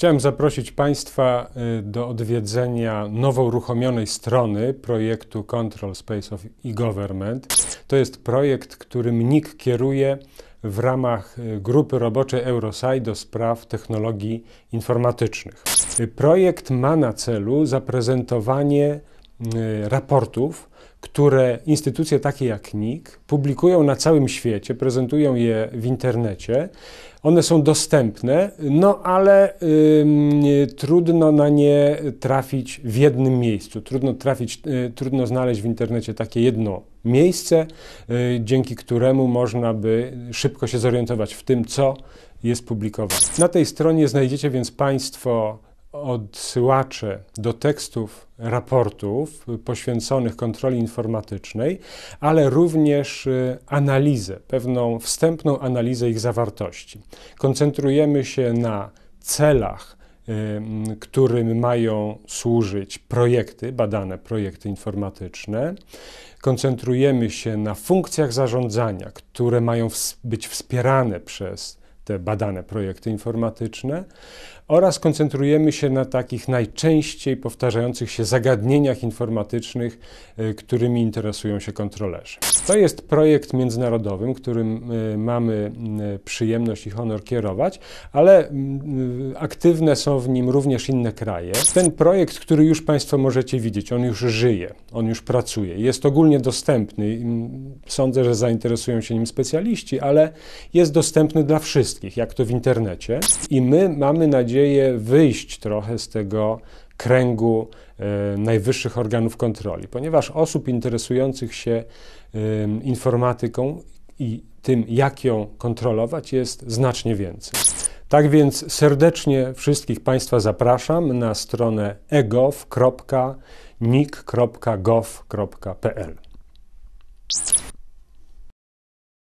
Chciałem zaprosić Państwa y, do odwiedzenia nowo uruchomionej strony projektu Control Space of e-Government. To jest projekt, którym NIK kieruje w ramach y, grupy roboczej Eurosai do spraw technologii informatycznych. Y, projekt ma na celu zaprezentowanie Y, raportów, które instytucje takie jak NIK publikują na całym świecie, prezentują je w internecie. One są dostępne, no ale y, trudno na nie trafić w jednym miejscu. Trudno, trafić, y, trudno znaleźć w internecie takie jedno miejsce, y, dzięki któremu można by szybko się zorientować w tym, co jest publikowane. Na tej stronie znajdziecie więc Państwo odsyłacze do tekstów raportów poświęconych kontroli informatycznej, ale również y, analizę, pewną wstępną analizę ich zawartości. Koncentrujemy się na celach, y, którym mają służyć projekty, badane projekty informatyczne. Koncentrujemy się na funkcjach zarządzania, które mają być wspierane przez te badane projekty informatyczne oraz koncentrujemy się na takich najczęściej powtarzających się zagadnieniach informatycznych, e, którymi interesują się kontrolerzy. To jest projekt międzynarodowy, którym e, mamy e, przyjemność i honor kierować, ale aktywne są w nim również inne kraje. Ten projekt, który już Państwo możecie widzieć, on już żyje, on już pracuje, jest ogólnie dostępny. Sądzę, że zainteresują się nim specjaliści, ale jest dostępny dla wszystkich, jak to w internecie. I my mamy nadzieję wyjść trochę z tego kręgu e, najwyższych organów kontroli, ponieważ osób interesujących się informatyką i tym, jak ją kontrolować, jest znacznie więcej. Tak więc serdecznie wszystkich Państwa zapraszam na stronę egov.nik.gov.pl.